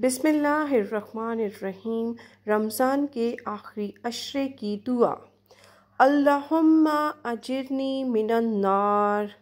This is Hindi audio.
बिसमीम रमज़ान के आखिरी अशरे की दुआ अल्लाहुम्मा अजरनी मिनन्नार